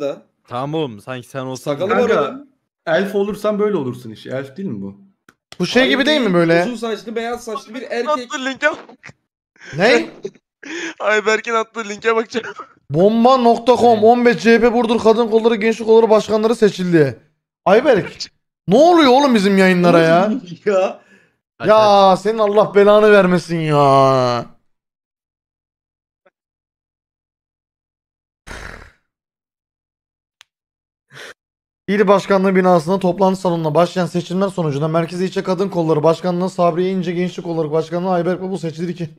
da. Tamam oğlum sanki sen olsan. Sakalı var Kanka, elf olursan böyle olursun işte. Elf değil mi bu? Bu şey gibi değil mi böyle? Uzun saçlı beyaz saçlı bir erkek. Attığı linke bak. Ne? Ayberk'in attığı linke bakacağım. Bomba.com 15 CHP Burdur Kadın Kolları Gençlik Kolları Başkanları seçildi. Ayberk. ne oluyor oğlum bizim yayınlara ya? ya senin Allah belanı vermesin ya. İl Başkanlığı binasında toplantı salonuna başlayan seçimler sonucunda Merkezi İlçe Kadın Kolları Başkanlığı Sabriye İnce Gençlik olarak Başkanlığı Ayberk Babu ki?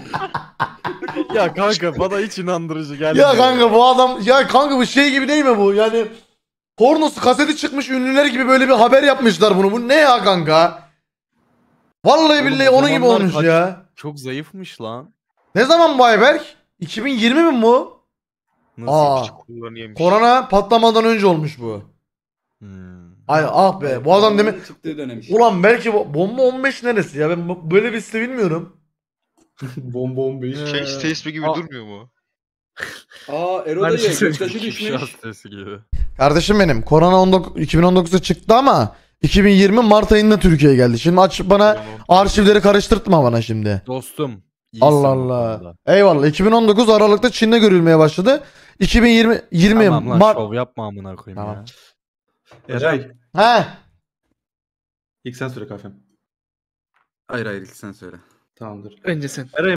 ya kanka bana hiç inandırıcı geldi. Ya kanka bu adam ya kanka bu şey gibi değil mi bu? Yani pornosu kaseti çıkmış ünlüler gibi böyle bir haber yapmışlar bunu. Bu ne ya kanka? Vallahi billahi onun gibi olmuş ya. Çok zayıfmış lan. Ne zaman bu Ayberk? 2020 mi bu? Nasıl Aa, Korona patlamadan önce olmuş bu. Hmm. Ay ah be bu adam demek Ulan belki bomba 15 neresi ya ben böyle bir site bilmiyorum. Bomba bomba iş. Şey, Stace ee, gibi Aa. durmuyor mu? Aa Ero da Göktaşı düşmüş. Kardeşim benim korona 19 2019'da çıktı ama 2020 Mart ayında Türkiye'ye geldi. Şimdi aç bana arşivleri karıştırtma bana şimdi. Dostum Allah Allah. bu Eyvallah. 2019 Aralık'ta Çin'de görülmeye başladı. 2020 20 Tamam Mart. şov yapma amına koyayım Tamam. ya. Eray He. İlk sen söyle kafem. Hayır hayır ilk sen söyle. Tamamdır. Önce sen. Eray